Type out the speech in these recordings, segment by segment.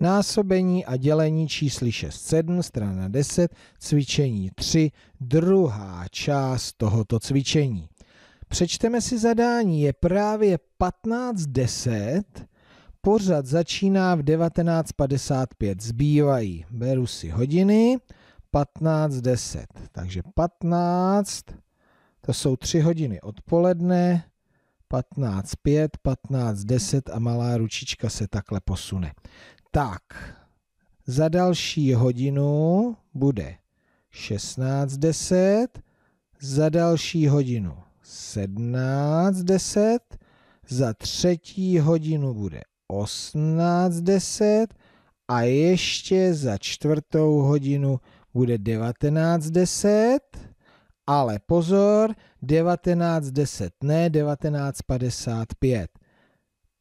Násobení a dělení čísly 6, 7, strana 10, cvičení 3, druhá část tohoto cvičení. Přečteme si zadání, je právě 15.10, pořad začíná v 19.55, zbývají, beru si hodiny, 15.10, takže 15, to jsou 3 hodiny odpoledne, 15.5, 15.10 a malá ručička se takhle posune. Tak, za další hodinu bude 16.10, za další hodinu 17.10, za třetí hodinu bude 18.10 a ještě za čtvrtou hodinu bude 19.10, ale pozor, 19.10 ne, 19.55.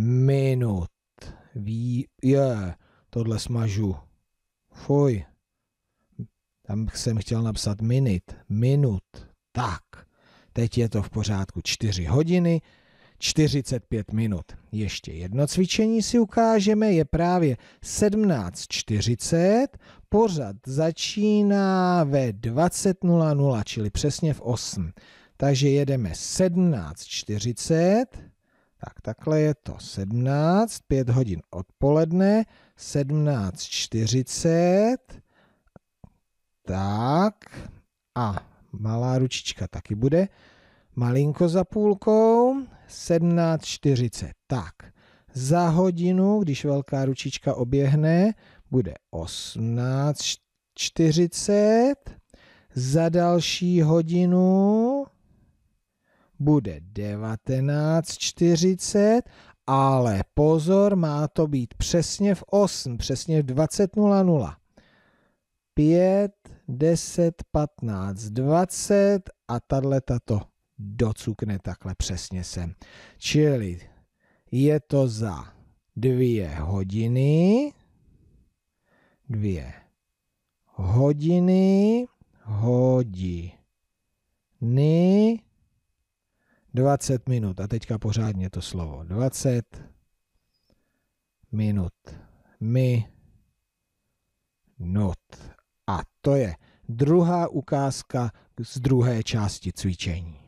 minut. Ví, je, tohle smažu. Fuj. Tam jsem chtěl napsat minut. Minut. Tak. Teď je to v pořádku 4 hodiny, 45 minut. Ještě jedno cvičení si ukážeme, je právě 17.40, pořad začíná ve 20.00, čili přesně v 8. Takže jedeme 17.40, tak takhle je to 17, 5 hodin odpoledne, 17.40. Tak a malá ručička taky bude. Malinko za půlkou, 17.40. Tak, za hodinu, když velká ručička oběhne, bude 18.40. Za další hodinu bude 19.40, ale pozor, má to být přesně v 8, přesně v 20.00. 5, 10, 15, 20 a tahle tato docukne takhle přesně sem. Čili je to za dvě hodiny, dvě hodiny, hodiny, 20 minut, a teďka pořádně to slovo, 20 minut, mi, not. A to je druhá ukázka z druhé části cvičení.